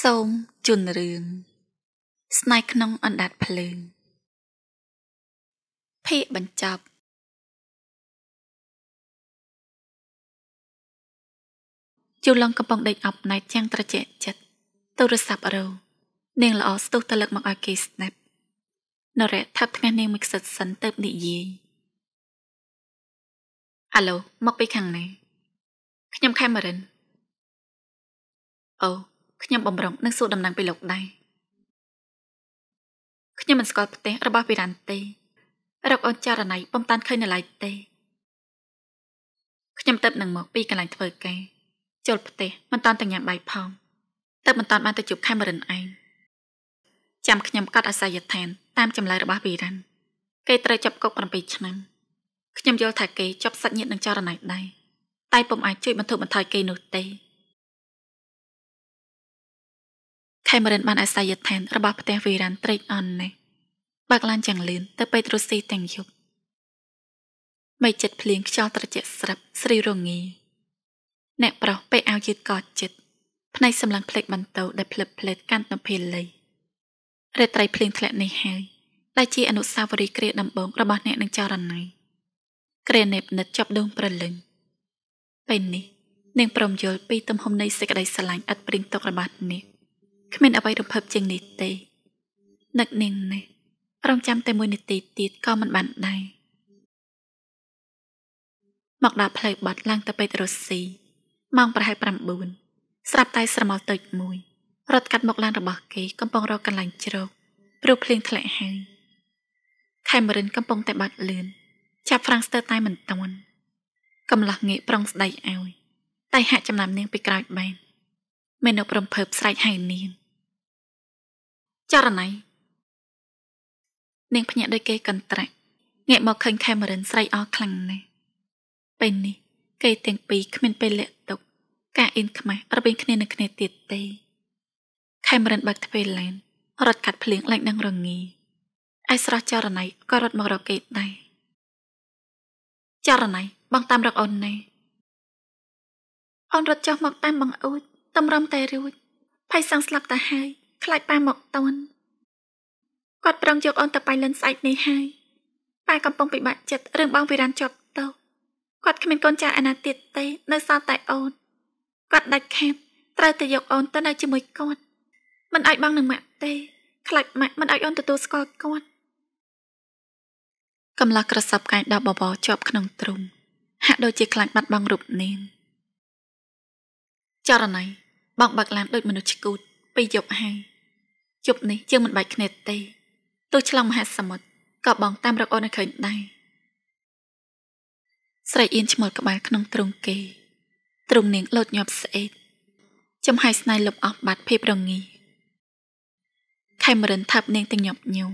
សូមជន់រឿងស្នេហ៍ក្នុង អណ្ដាតភ្លើងភាគបញ្ចប់ជូឡងកំពុងដេកអប់ណៃទាំងត្រជាក់ចិត្តទូរស័ព្ទរោនាងល្អស្ទុះទៅលើកមកឲ្យគេស្នេបនរៈថាប់ថ្ងៃនាងមួយខ្សិតសិនទៅនិយាយអាឡូមកពីខាងណាខ្ញុំខេមរិនអូខ្ញុំបំរុងនឹងសួរដំណឹងពីលោកដែរខ្ញុំមិនស្គាល់ផ្ទះរបស់វិរ៉ាន់ទេ រកអូនចរណៃពុំតានឃើញនៅឡើយទេខ្ញុំទៅនឹងមកពីកន្លែងធ្វើការចូលផ្ទះមិនតាន់តែញ៉ាំបាយផងទៅមិនតាន់បានទៅជួបខេមរិនឯងចាំខ្ញុំកាត់អាសយដ្ឋាន តាមចម្លើយរបស់វីរ៉ាន់គេត្រូវចាប់គុក7ឆ្នាំខ្ញុំយល់ថាគេចាប់សាច់ញាតិនឹងចរណៃដែរតែពុំអាចជួយបន្ធូរបន្ថយគេនោះទេខេមរិនបានអាស័យដ្ឋានរបស់ផ្ទះវីរ៉ាន់ត្រេកអន់នេះបើកឡានយ៉ាងលឿនទៅពេទ្រុស៊ីទាំងយប់មិនចិត្តភ្លៀងខ្យល់ត្រជាក់ស្រាប់ស្រីរងាអ្នកប្រុសពេកឲ្យយឺតកោចិត្តផ្នែកសម្លឹងផ្លេចបន្ទោដែលផ្លិបផ្លេតកាន់ទៅភេលីរាត្រីភ្លៀងធ្លាក់នេះហើយដែលជាអនុស្សាវរីយ៍គ្រាដំបូងរបស់អ្នកនឹងចរណៃគ្រានេបនិតចាប់ដងប្រលឹងពេលនេះនាងព្រមយល់ពីទំហំនៃសេចក្តីស្រឡាញ់ឥតព្រៀងទុករបស់នាងគ្មានអ្វីរំភើបជាងនេះទេនឹកនាងនេះរងចាំតែមួយនាទីទៀតក៏មិនបានដែរមកដល់ផ្លូវបាត់ឡើងទៅពេទ្យរុស្ស៊ីម៉ោងប្រហែល9ស្រាប់តែស្រមោលតូចមួយរត់កាត់មកឡានរបស់គេកំពុងរកកន្លែងជ្រកព្រោះភ្លៀងធ្លាក់ហើយខេមរិនកំពុងតែបាត់លឿនចាប់ហ្វ្រាំងស្ទើរតែមិនទាន់កំឡោះងាកប្រុងស្ដីឲ្យតែហាក់ចំណាំនាងពីក្រោយបែនមេនុប្រំភើបស្រែកហៅនាងចរណៃនាងភ្ញាក់ដោយគេកន្ត្រាក់ងាកមកឃើញខេមរិនស្រីអស់ខ្លាំងណាស់ពេលនេះ គេ ទាំងពីរគ្មាន ពេលលាក់ទុកការអ៊ិនខ្មាស់របៀងគ្នានឹងគ្នាទៀតទេខេមរិនបើកទ្វារឡានរត់កាត់ភ្លៀងឡើងនឹងរងាឯស្រស់ចរណៃក៏រត់មករកគេដែរចរណៃបងតាមរកអូនណែអូនរត់ចុះមកតាមបងអ៊ូចតម្រាំតែរួចផៃសង់ស្លាប់ទៅហើយខ្លាចប៉ាមកតន់គាត់ប្រឹងយកអូនទៅប៉ៃលិនស្អែកនេះហើយប៉ាកំពុងពិបាកចិត្តរឿងបងវិរានជាប់តោគាត់គ្មានកូនចៅអាណាទៀតទេនៅសល់តែអូនគាត់ដាច់ខាតត្រូវតែយកអូនទៅនៅជាមួយគាត់មិនអាចបងនឹងម៉ាក់ទេ ខ្លាចម៉ាក់មិនអាចអូនទទួលស្គាល់គាត់កំឡាក្រសាប់កាយដល់បបរជាប់ក្នុងទ្រុងហាក់ដូចជាខ្លាចបាត់បង់រូបនាងចរណៃបងបាក់ឡានដូចមនុស្សឈឺគូតពេលយប់ហើយយប់នេះជាងមិនបាច់គ្នាទេទោះឆ្លងមហាសមុទ្រក៏បងតាមរកអូនឲ្យឃើញដែរស្រីអៀនឈ្មោះក្បាលក្នុងទ្រូងគេទ្រូងនាងលោតញាប់ស្អេតចំហាយស្នៃលុបអស់បាត់ភេបរងីខេមរិនថាប់នាងទាំងញាប់ញួរ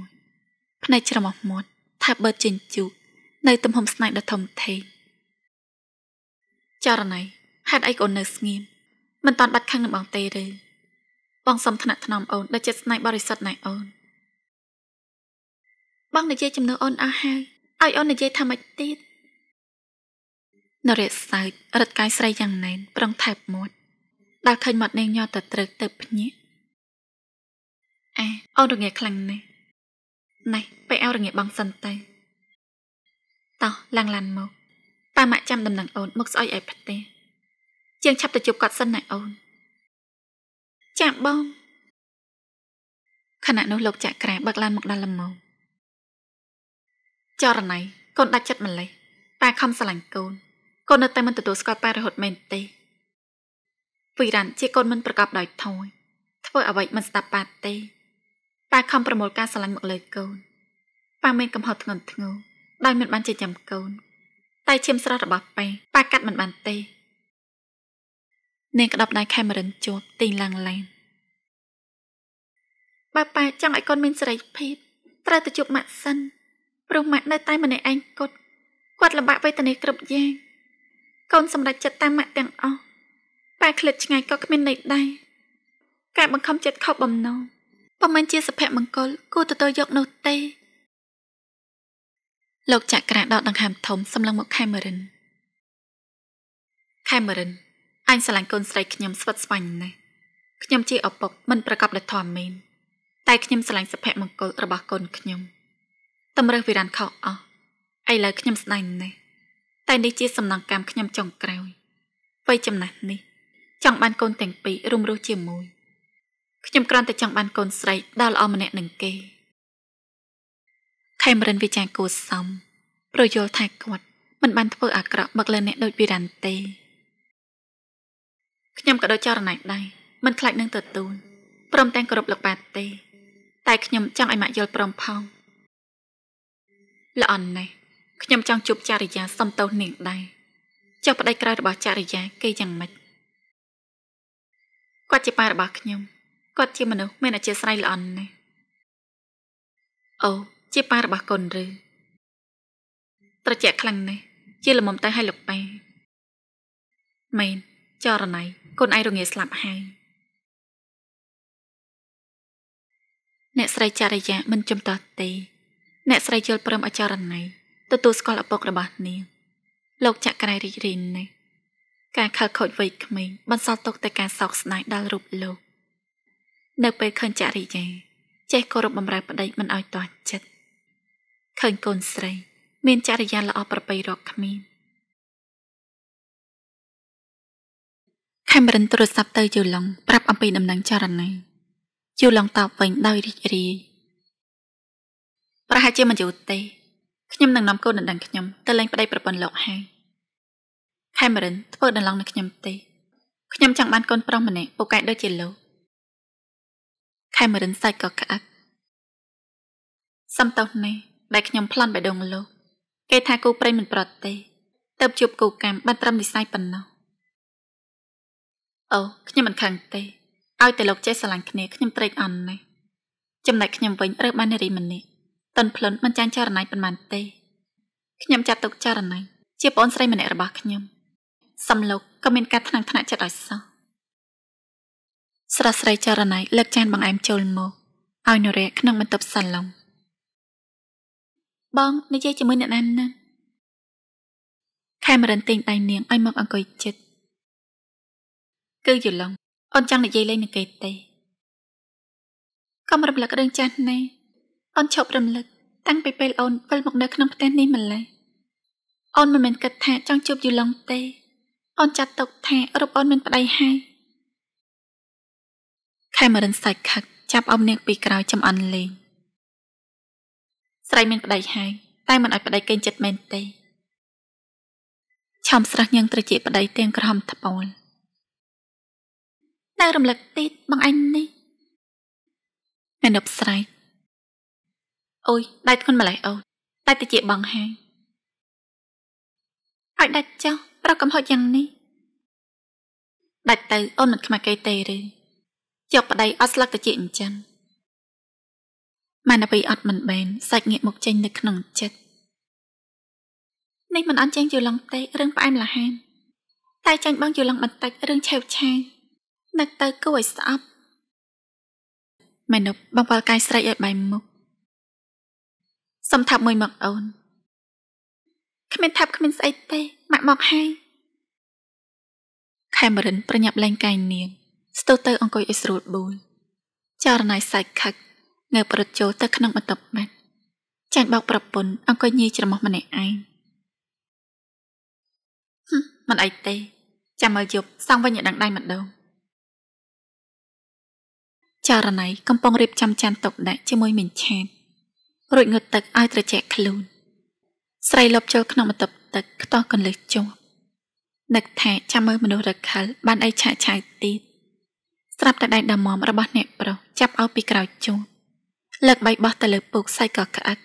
ផ្នែកច្រមុះមាត់ថាបឺតជិញ្ជូកនៅទំហំស្នៃដ៏ធំធេងចរណៃហេតុអីកូននៅស្ងៀមមិនតាន់បាត់ខាំងនឹងបងទេឬបងសំថ្នាក់ថ្នមអូនដែលចិត្តស្នៃបរិសុទ្ធណែអូនបងនិយាយចំនួនអូនអស់ហើយឲ្យអូននិយាយថាម៉េចទៀតនរិទ្ធសើចរត់កាយស្រីយ៉ាងណែន ប្រឹងថែបមាត់ដែលឃើញមាត់នាងញ័រទៅត្រឹកទៅភ្ញាក់អេអូនរងាខ្លាំងណាស់ណេះទៅឲ្យរងាបងសិនទៅតោះឡើងឡានមកតាម៉ាក់ចាំដំណឹងអូនមកស្អុយឲ្យផ្ទះជាងឆាប់ទៅជួបគាត់សិនណាអូនចាបងខណៈនោះលោកចាក់ក្រែបើកឡានមកដល់លំងចរណៃកូនដាច់ចិត្តម្លេះប៉ាខំស្រឡាញ់កូនកូននៅតែមិនទទួលស្គាល់ប៉ារហូតមែនទេវីរ៉ាន់ជាកូនមិនប្រកបដោយធម៌ធ្វើ អ្វីមិនស្ដាប់ប៉ាទេប៉ាខំប្រមូលការស្រឡាញ់មកលើកូនប៉ាមានកំហុសធ្ងន់ធ្ងរដោយមិនបានចេះចាំកូនតែឈាមស្រស់របស់ប៉ាប៉ាកាត់មិនបានទេនាងក្តាប់ដៃខេមរិនចូលទីឡើងឡើងបើប៉ាចង់ឲ្យកូនមានសេរីភាពត្រូវទៅជួបម៉ាក់សិនព្រោះម៉ាក់នៅតែម្នាក់ឯងគត់គាត់លំបាកវេទនាគ្រប់យ៉ាងកូនសម្រេចចិត្តតាមម៉ាក់ទាំងអស់ប៉ាឃ្លាតឆ្ងាយក៏គ្មានន័យដែរការបង្ខំចិត្តខុសបំណងប៉ុន្មានជាសុភមង្គលគួរទទួលយកនោះទេលោកចក្រាដកដង្ហើមធំសម្លឹងមកខេមរិនខេមរិនអញស្រឡាញ់កូនស្រីខ្ញុំស្វិតស្វាញណាស់ខ្ញុំជាឪពុកមិនប្រកបដោយធម៌មានតែខ្ញុំស្រឡាញ់សុភមង្គលរបស់កូនខ្ញុំតម្រើសវិរានខោអស់ឥឡូវខ្ញុំស្ដាយណាស់តែនេះជាសំណងកម្មខ្ញុំចង់ក្រោយវ័យចំណាស់នេះចង់បានកូនទាំងពីររួមរស់ជាមួយខ្ញុំគ្រាន់តែចង់បានកូនស្រីដ៏ល្អម្នាក់នឹងគេខេមរិនវិចារគួរសមប្រយល់ថាគាត់មិនបានធ្វើអាក្រក់មកលើអ្នកដូចវិរានទេខ្ញុំក៏ដូចចរណៃដៃមិនខ្លាចនឹងទទួលព្រមទាំងគោរពលោកប៉ាទេ តែខ្ញុំចង់ឲ្យម៉ាក់យល់ព្រមផងល្អណាស់ខ្ញុំចង់ជួបចារិយា សំទោសនាងដែរចុះប្តីក្រោយរបស់ចារិយាគេយ៉ាងម៉េចគាត់ជាប៉ារបស់ខ្ញុំគាត់ជាមនុស្សមានអធិស្រ័យល្អណាស់អូ ជាប៉ារបស់កូនឬ ត្រជាក់ខ្លាំងណាស់ជាលំមតែឲ្យលោកប៉ាមែនចរណៃកូនឯងរងាស្លាប់ហើយអ្នកស្រីចារិយាមិនចំតោះទេ អ្នកស្រីជលព្រមអចរណៃទទួលស្គាល់ឪពុករបស់នាងលោកចក្រៃរីករាយណាស់ការខលខូចវ័យក្មេងបន្សល់ទុកតែការសោកស្ដាយដល់រូបលោកនៅពេលឃើញចរិយាចេះគោរពបម្រើប្តីមិនឲ្យទាស់ចិត្តឃើញកូនស្រី មានចរិយាល្អប្រពៃរកគ្មានខេមរិនទូរស័ព្ទទៅយូឡុងប្រាប់អំពីដំណឹងចរណីយូឡុងតបវិញដោយរីករាយប្រហែលជាមិនយូរទេ ខ្ញុំនឹងនាំកូនដណ្ដឹងខ្ញុំទៅលេងប្តីប្រពន្ធលោកហើយខេមរិនធ្វើដន្លងនឹងខ្ញុំទេខ្ញុំចង់បានកូនប្រុសម្នាក់ពូកែដូចជាលោកខេមរិនសាច់ក៏ក្អឹកសំតោសនេះដែលខ្ញុំប្លន់បេះដូងលោកគេថាគូប្រិយមិនប្រត់ទេទៅជួបគូកម្មបានត្រឹមនិស័យប៉ុណ្ណោះអូខ្ញុំមិនខឹងទេឲ្យតែលោកចេះស្រឡាញ់គ្នាខ្ញុំត្រេកអរណាស់ចំណែកខ្ញុំវិញ រើសបាននារីម្នាក់តនផ្លុនមិនចាញ់ចរណៃប៉ុន្មានទេខ្ញុំចាត់ទុកចរណៃជាប្អូនស្រីម្នាក់របស់ខ្ញុំសំលោកក៏មាន ការថ្នាំងថ្នាក់ចិត្តឲ្យសោះស្រស់ស្រីចរណៃលើកចានបង្អែមចូលមកឲ្យនរៈក្នុងបន្ទប់សាឡុងបងនិយាយជាមួយអ្នកណាណាខេមរិនទិញដៃនាងឲ្យមកអង្គុយចិត្តគឺយល់ឡងអូនចង់និយាយលេងនឹងគេទេកុំរំលឹកររឿងចាស់នេះអូនឈប់រំលឹកតាំងពីពេលអូនវិលមកនៅក្នុងផ្ទះនេះម្ល៉េះអូនមិនមែនគិតថា ចង់ជួបយូឡុងទេអូនចាត់ទុកថារូបអូនមានប្តីហើយខេមរិនសាច់ខឹកចាប់អមនាងពីក្រោយចំអន់លេងស្រីមានប្តីហើយតែមិនឲ្យប្តីកេងចិត្តមែនទេឆំស្រះញឹងត្រជាប្តី ទាំងក្រហមត្បូងនៅរំលឹកទីតបងអញនេះអនុបស្រ័យអូយដៃធ្ងន់ម្លេះអូនតែតិចបងហាយឲ្យដាច់ចុះប្រកំហុចយ៉ាងនេះដាច់ទៅអូនមិនខ្មាស់គេទេឬជាប់ប្តីអត់ស្លឹកតិចអញ្ចឹងម៉ានពីអត់មិនបែនសាច់ងាកមកចេញនៅក្នុងចិត្តនេះមិនអន់ចេញយូរឡងទេរឿងផ្អែមល្ហែមតែចាញ់បងយូរឡងបន្តិចរឿងឆេវឆាវនឹកទៅគួរឲ្យស្អប់មែនបងបលកាយស្រែកឲ្យបាយមុខសុំថាប់មួយមកអូនគ្មានថាប់គ្មានស្អីទេម៉ាក់មកហើយខេមរិនប្រញាប់លែងកាយនាងស្ទុះទៅអង្គុយឲ្យស្រួលបួលចរណៃសាច់ខឹកងើបរត់ចូលទៅក្នុងបន្ទប់បាត់ចាញ់បោកប្រពន្ធអង្គុយញីច្រមុះម្នាក់ឯងមិនអីទេចាំមើលយប់សងវិញឲ្យដឹងដៃម្ដងចារណៃកំពុងរៀបចំចានទុកដាក់ជាមួយមិញឆានរួចងូតទឹកឲ្យត្រជាក់ខ្លួនស្រីលប់ចូលក្នុងបន្ទប់ទឹកខ្ទាស់កន្លឹះជាប់នឹកថាចាំមើលមនុស្សរកខលបានអីឆាឆាយទៀតស្រាប់តែដៃដើមមមរបស់អ្នកប្រុសចាប់ឲ្យពីក្រោយជួបលើកបៃបោះទៅលើពុកសាច់ក៏ក្អឹក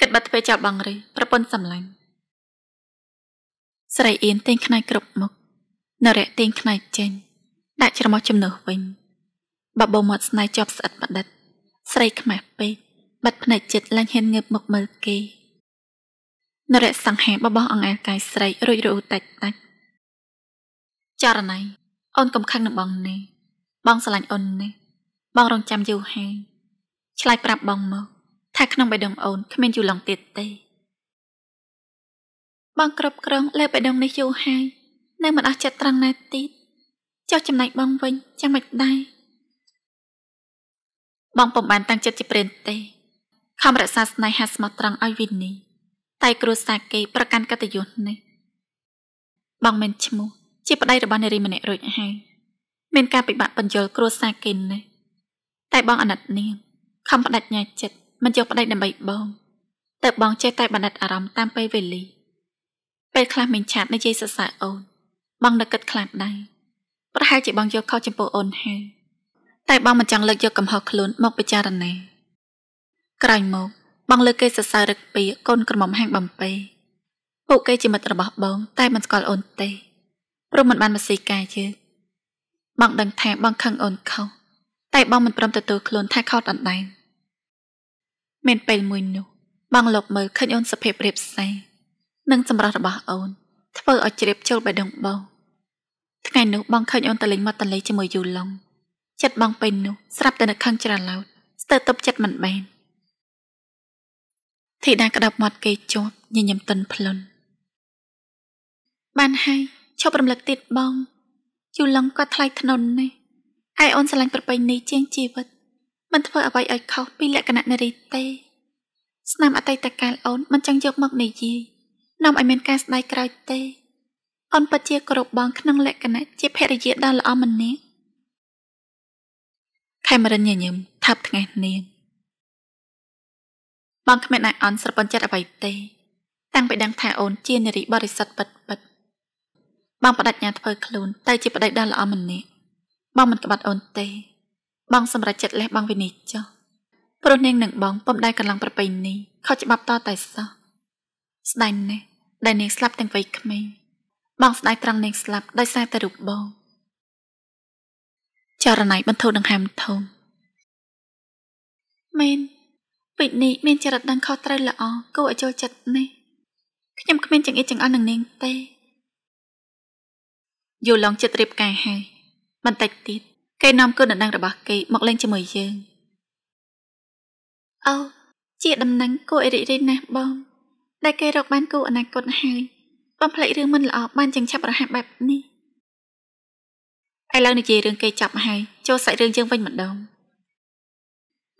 គិតបាត់ពេលចាប់បងរីប្រពន្ធសម្លាញ់ស្រីអៀនទិញខ្នៃគ្រប់មុខនរៈទិញខ្នៃចេញដាក់ច្រមុះចំណើសវិញបបោមាត់ស្នៃជាប់ស្អិតបដិតស្រីខ្មាស់ពេកបាត់ភ្នែកចិត្តឡើងហ៊ានងើបមកមើលគេនរៈសង្ហាបបោះអង្អែលកាយស្រីរួចរូតាច់តាច់ចរណៃអូនកំខឹងនឹងបងនេះ បងស្រឡាញ់អូននេះ បងរងចាំយូរហើយឆ្លើយប្រាប់បងមកថាក្នុងបេះដូងអូនគ្មានយូរឡងទៀតទេបងគ្រប់គ្រងលើបេះដូងនេះយូរហើយនៅមិនអស់ចិត្តត្រង់ណាទៀតចុះចំណែកបងវិញចាំមិនដែរបងពុំបានតាំងចិត្តជាព្រានទេខំរក្សាស្នេហាស្មោះត្រង់ឲ្យវិននីតែគ្រួសារគេប្រកាន់កតញ្ញុនេះបងមិនឈ្មោះជាប្តីរបស់នារីម្នាក់រួចហើយមានការពិបាកបញ្យល់គ្រួសារគេនេះតែបងអាណិតនាងខំបដិញ្ញាចិត្តមិនយកប្តីដើម្បីបងតែបងចេះតែបណ្ដិតអារម្មណ៍តាមពេលវេលាពេលខ្លះមិញឆាតនិយាយសរសើរអូនបងនឹកគិតខ្លាំងដែរប្រហែលជាបងយកខុសចំពោះអូនហើយតែបងមិនចង់លើកយកកំហុសខ្លួនមកពិចារណាក្រោយមកបងលើកគេសរសើររឹកពីកូនក្រមុំហាងបំពេពួកគេជាមិត្តរបស់បង តែមិនស្គាល់អូនទេព្រមមិនបានមកស៊ីកាយយើងបងដឹងថាបងខឹងអូនខុសតែបងមិនព្រមទទួលខ្លួនថាខុសដណ្ដែងមានពេលមួយនោះបងលោកមើលឃើញអូនសភាពរៀបសែនិងសម្រស់របស់អូនធ្វើឲ្យជ្រាបចូលបេះដូងបងថ្ងៃនោះបងឃើញអូនតលេងមកតលេងជាមួយយូឡុងចិត្តបងពេញនោះស្រាប់តែនឹកខឹងច្រឡោតស្ទើរទប់ចិត្តមិនបានធីតាក្តាប់មាត់គេជាប់ញញឹមតិនផ្លន់បានហើយឈប់រំលឹកទៀតបងយូឡុងក៏ថ្លៃធ្នន់ណាស់ឯអូនស្រឡាញ់ប្រពៃណីជាងជីវិតមិនធ្វើអ្វីឲ្យខុសពីលក្ខណៈនារីទេស្នាមអតីតកាលអូនមិនចង់យកមកនិយាយនាំឲ្យមានការស្ដាយក្រោយទេអូនពិតជាគោរពបងក្នុងលក្ខណៈជាភរិយាដ៏ល្អម្នាក់ខេមរិនញញឹមថាប់ថ្ងៃនាងបងគ្មានអាយអន់ស្រពន់ចិត្តអ្វីទេ តាំងពីដឹងថាអូនជានារីបរិសុទ្ធពិតពិត បងបដិញ្ញាធ្វើខ្លួនទៅជាប្តីដ៏ល្អម្នាក់បងមិនក្បត់អូនទេ បងសម្រេចចិត្តលះបងវិនិច្ឆ័យព្រោះនាងនឹងបងពំដែរកន្លងប្រពៃនេះខុសច្បាប់តតែសោះស្ដែងណាស់ដែលនាងស្លាប់ទាំងវ័យក្មេងបងស្ដាយត្រង់នាងស្លាប់ដោយសារតែរូបបងចរណៃបន្ធូរដង្ហើមធំមែនវិនីមានចរិតដឹងខុសត្រូវល្អគួរឲ្យចូលចិត្តនេះខ្ញុំគ្មានចង្អៀតចង្អល់នឹងនាងទេយូឡងចិត្តរៀបការហើយបន្តិចទៀតគេនាំគុណដណ្ដឹងរបស់គេមកលេងជាមួយយើងអូជាដំណឹងគួរឲ្យរីករាយណាស់បង ដែលគេរកបានគូអនាគតហើយបំភ្លេចរឿងមិនល្អបានចឹងឆាប់រហ័សបែបនេះឥឡូវនិយាយរឿងគេចាប់ហើយចូលសាច់រឿងយើងវិញម្ដង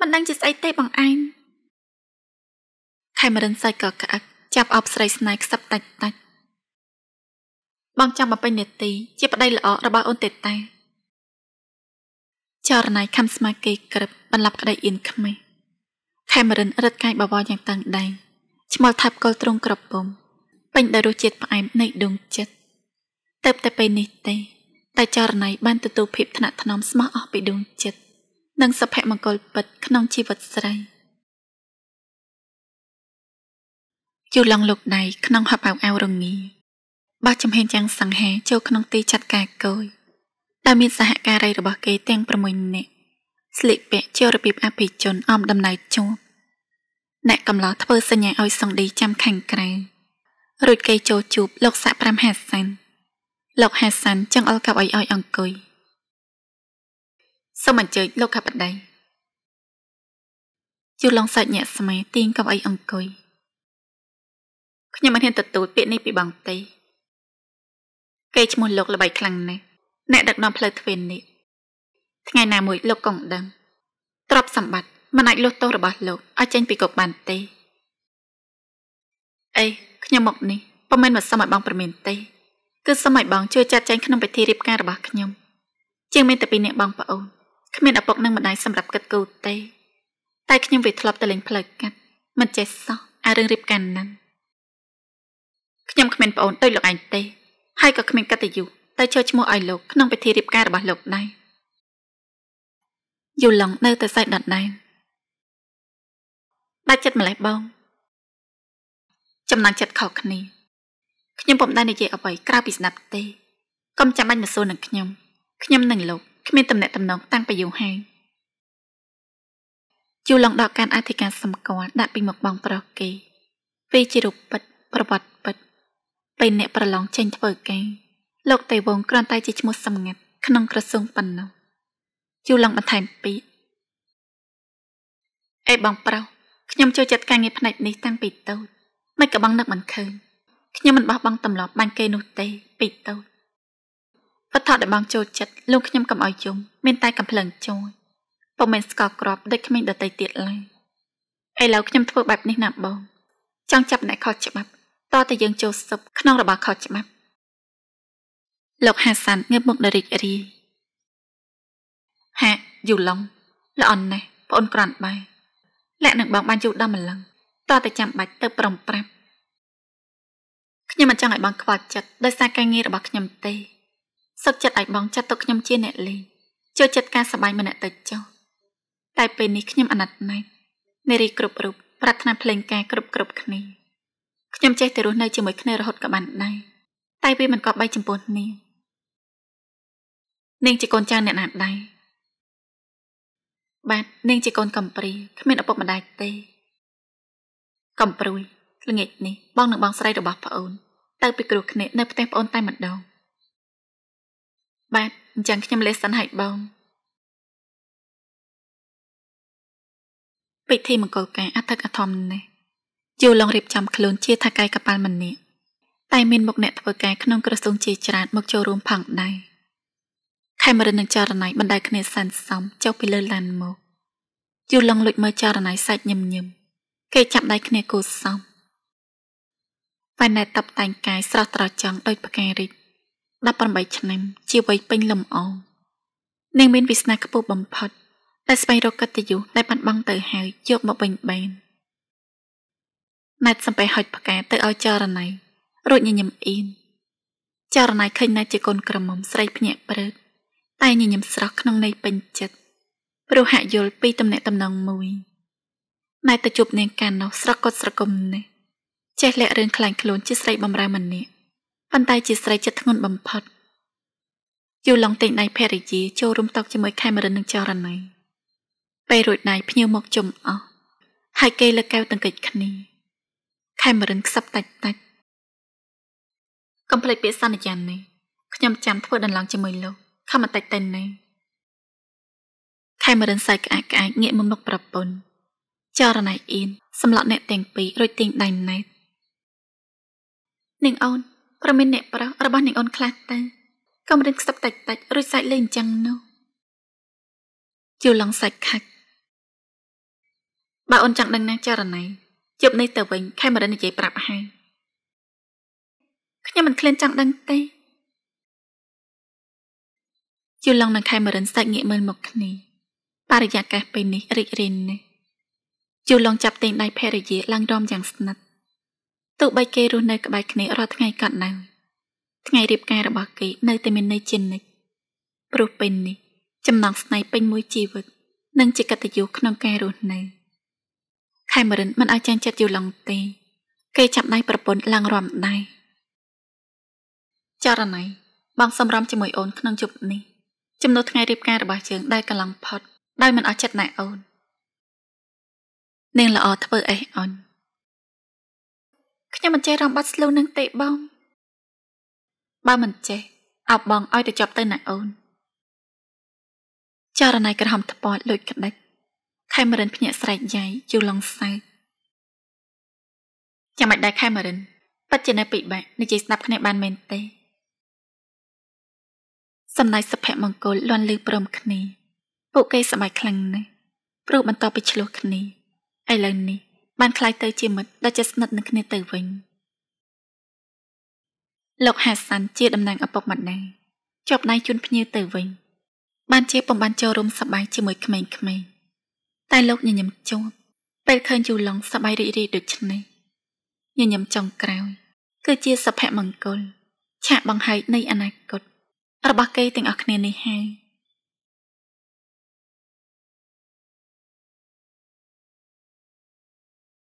មិនដឹងជាស្អីទេបងឯងខេមរិនសាច់ក៏ក្អឹកចាប់អបស្រីស្នេហ៍ខ្សឹបតាច់តាច់បងចាំបំពេញនេតិជាប្តីល្អរបស់អូនទេតាចរណៃខំស្មាគេក្រឹបបន្លប់ក្តីអៀនខ្មេះខេមរិនរឹតកាយបវរយ៉ាងតឹងដែងឈ្មោះថាប់កុលទ្រង់ក្របពុំពេញដោយរសជាតិផ្អែម នៃដួងចិត្តតែតែពេលនេះទេតែចរណៃបានទទួលភាពថ្នាក់ថ្នមស្មោះអស់ពីដួងចិត្តនិងសុភមង្គលពិតក្នុងជីវិតស្រីយូឡងលោកដៃក្នុងហបអៅអៅរងាបោះចំហេងយ៉ាងសង្ហា ចូលក្នុងទីចាត់ការគយដែលមានសហការីរបស់ គេទាំង6នាក់ស្លៀកពាក់ជារបៀបអភិជនអមដំណើរជួបអ្នកកំឡោះធ្វើសញ្ញាឲ្យសង្ឌីចាំខាងក្រៅរួចគេចូលជួបលោកសាក់5ហាសានលោកហាសានចង្អុលកាប់ឲ្យឲ្យអង្គុយសូមអញ្ជើញលោកខបដីជូឡងសាច់ញាក់ស្មែទាញកាប់ឲ្យអង្គុយខ្ញុំមិនហ៊ានទទួលពាក្យនេះពីបងទេគេឈ្មោះលោកល្បីខ្លាំងណាស់អ្នក ដឹកនាំ ផ្លូវទ្វេននេះ ថ្ងៃណាមួយលោកកងដឹងទ្រព្យសម្បត្តិមិនអាចលុះទោសរបស់លោកឲ្យចេញពីគុកបានទេអីខ្ញុំមកនេះពុំមែនមកសុំឲ្យបងប្រមានទេគឺសុំឲ្យបងជួយចាត់ចែងក្នុងពិធីរៀបការរបស់ខ្ញុំជាងមានតែពីរនាក់បងប្អូនគ្មានឪពុកនិងម្ដាយសម្រាប់គិតគូរទេតែខ្ញុំវាធ្លាប់ទៅលេងផ្លូវកាត់មិនចេះសោះអារឿងរៀបការហ្នឹងខ្ញុំគ្មានប្អូនដូចលោកឯងទេ ហើយក៏គ្មានកតញ្ញូតែចូលឈ្មោះឲ្យលោកក្នុងពិធីរៀបការរបស់លោកដែរយូឡុងនៅតែសែកដដដែលដាច់ចិត្តម្លេះបងចំណងចិត្តខុសគ្នាខ្ញុំពុំដែលនិយាយអ្វីក្រៅពីស្ដាប់ទេកុំចាំបាច់មកសួរនឹងខ្ញុំខ្ញុំនឹងលោកគ្មានតំណែងតំណងតាំងពីយូរហើយជូឡងដកការអធិការសម្គាល់ដាក់ពីមុខបងប្រុសគេវាជារូបពិតប្រវត្តិពិតពេលអ្នកប្រឡងចេញធ្វើការលោកតេវងគ្រាន់តែជាឈ្មោះសម្ងាត់ក្នុងក្រសួងប៉ុណ្ណោះជូឡងបន្ថែមពីអេបងប្រុសខ្ញុំចូលចិត្តការងារផ្នែកនេះតាំងពីតូចមិនក៏បងនឹកមិនឃើញខ្ញុំមិនបោះបង់ទម្លាប់បាញ់គេនោះទេពីតូចវត្ថុដែលបង ចូលចិត្តលោកខ្ញុំកំអយយំមានតែកំភ្លើងចូលពុំមានស្កល់ក្របដូចគ្មានដតីទៀតឡើយឥឡូវខ្ញុំធ្វើបែបនេះណាបង ចង់ចាប់អ្នកខុសច្បាប់តតែយើងចូលសុបក្នុងរបស់ខុសច្បាប់លោកហាសានងើបមកដរិចរីហាយូឡុងល្អណាស់ប្អូនក្រាន់បាយលក្ខនឹងបងបានយូរដល់ម្លឹងតើតែចាំបាច់ទៅប្រំប្រាប់ខ្ញុំមិនចង់ឲ្យបងខ្វល់ចិត្តដោយសារការងាររបស់ខ្ញុំទេសុខចិត្តឲ្យបងចាត់ទុកខ្ញុំជាអ្នកលេងចូលចិត្តការសប្បាយម្នាក់តិចចុះតែពេលនេះខ្ញុំអាណិតណាស់នារីគ្រប់រូបប្រាថ្នាភ្លេងការគ្រប់គ្រប់គ្នាខ្ញុំចេះតែរស់នៅជាមួយគ្នារហូតក៏បានដែរតែវាមិនក៏បីចំពោះនាងនាងជាកូនចៅអ្នកណាដែរបាទនាងជាកូនកំព្រាគ្មានឪពុកម្ដាយទេកំប្រួយល្ងាចនេះបងនិងបងស្រីរបស់ប្អូនទៅពីគ្រូគ្នានៅផ្ទះប្អូន តែម្ដងបាទអញ្ចឹងខ្ញុំលេសសិនហើយបងពិធីមង្គលការអធិកអធមនេះជួលឡងរៀបចំខ្លួនជាថាកាយកប៉ាល់ម្នាក់តែមានមុខអ្នកធ្វើការក្នុង ក្រសួងជាច្រាតមកចូលរួមផងដែរខេមរិននិងចរណៃបណ្ដៅគ្នាសានសំចុះពីលើឡានមកជួលឡងលុចមើលចរណៃសាច់ញឹមញឹមគេចាប់ដៃគ្នាគូសំវណ្ណែតបតែងកាយស្រស់ត្រចង់ដោយផ្ការីក18ឆ្នាំជាវ័យពេញលំអងនាងមានវាសនាខ្ពស់បំផុតដែលស្វែងរកកិត្តិយសដែលបានបង់ទៅហើយយកមកវិញបានណែតសំបីហុចផ្កាទៅឲ្យចរណៃរួចញញឹមអ៊ីន ចរណៃឃើញណែតជាកូនក្រមុំស្រីភ្នាក់ព្រឹកតែញញឹមស្រស់ក្នុងន័យពេញចិត្តព្រោះហាក់យល់ពីតំណែងតំណងមួយម៉ែទៅជប់នាងកាន់នោះស្រកត់ស្រកុំនេះចេះលាក់រឿងខ្លាញ់ខ្លួនជាស្រីបំរើម្នាក់ប៉ុន្តែជាស្រីចិត្តធ្ងន់បំផុតយូឡុងទិញដៃភរិយាចូលរួមតោកជាមួយខេមរិននិងចរណីពេលរួចដៃភ្ញៀវមកជុំអស់ហើយគេលើកកែវទង្គិចគ្នាខេមរិនខ្សឹបតាច់តាច់កំភ្លេចពាក្យសន្យានេះខ្ញុំចាំធ្វើដន្លងជាមួយលោកខំបន្តិចតែនេះខេមរិនសើចក្អាកក្អាយងាកមកមុខប្រពន្ធចរណៃអ៊ីនសម្លាក់អ្នកទាំងពីររួចទាញដៃណែតនាងអូនប្រមានអ្នកប្រុសរបស់នាងអូនខ្លះទៅកំរិនខ្សឹបតិចតិចរួចសាច់លេងអញ្ចឹងនោះជូឡងសាច់ខាច់បើអូនចង់ដឹងណាចរណៃជប់នេះទៅវិញខេមរិននិយាយប្រាប់ហើយខ្ញុំមិនឃ្លានចង់ដឹងទេជូឡងនិងខេមរិនសាច់ងាកមើលមកគ្នាបរិយាកាសពេលនេះរីករាយណាស់ជូឡុងចាប់ទិញដៃភរិយាឡើងរំយ៉ាងស្និទ្ធទោះបីគេរស់នៅក្បែរគ្នារាល់ថ្ងៃក៏នៅថ្ងៃរៀបការរបស់គេនៅតែមានន័យជានិច្ចព្រោះពេលនេះ ចំណងស្នេហ៍ពេញមួយជីវិតនិងជាកតញ្ញូក្នុងការរស់នៅខេមរិនមិនឲ្យចាញ់ចិត្តយូឡុងទេ គេចាប់ដៃប្រពន្ធឡើងរំដៃចរណៃបងសំរំជាមួយអូនក្នុងជប់នេះ ចំនួនថ្ងៃរៀបការរបស់យើងដែលកន្លងផុតដោយមិនអស់ចិត្តណែអូននាងល្អធ្វើអីអញខ្ញុំមិនចេះរំបាត់ស្លូវនឹងទេបងបើមិនចេះអោបបងឲ្យទៅជាប់ទៅណាអូន ចរណៃក្រហមថ្ពតលួចក្តិចខេមរិនភ្ញាក់ស្រែកយ៉ៃជូឡុងសើចាំមិនដែរខេមរិនពិតជានៅពិបាកនិយាយស្ដាប់គ្នាបានមែនទេសំណាយសុភមង្គលលន់លឺព្រមគ្នាពួកគេសប្បាយខ្លាំងណាស់ព្រោះបន្តពីឆ្លោះគ្នាឥឡូវនេះបានคล้ายទៅជាមិត្តដ៏ជិតស្និទ្ធនឹងគ្នាទៅវិញលោកហាសាន់ជាតំណាងឪពុកម្ដាយជាប់ដៃជូនភ្ញៀវទៅវិញបានជាពំបានចូលរួមសប្បាយជាមួយក្មេងៗតែលោកញញឹមជាប់ពេលឃើញយូឡុងសប្បាយរីករាយដូចនេះញញឹមចុងក្រោយគឺជាសុភមង្គលឆាកបង្ហាយនៃអនាគតរបស់គេទាំងអស់គ្នានេះហើយ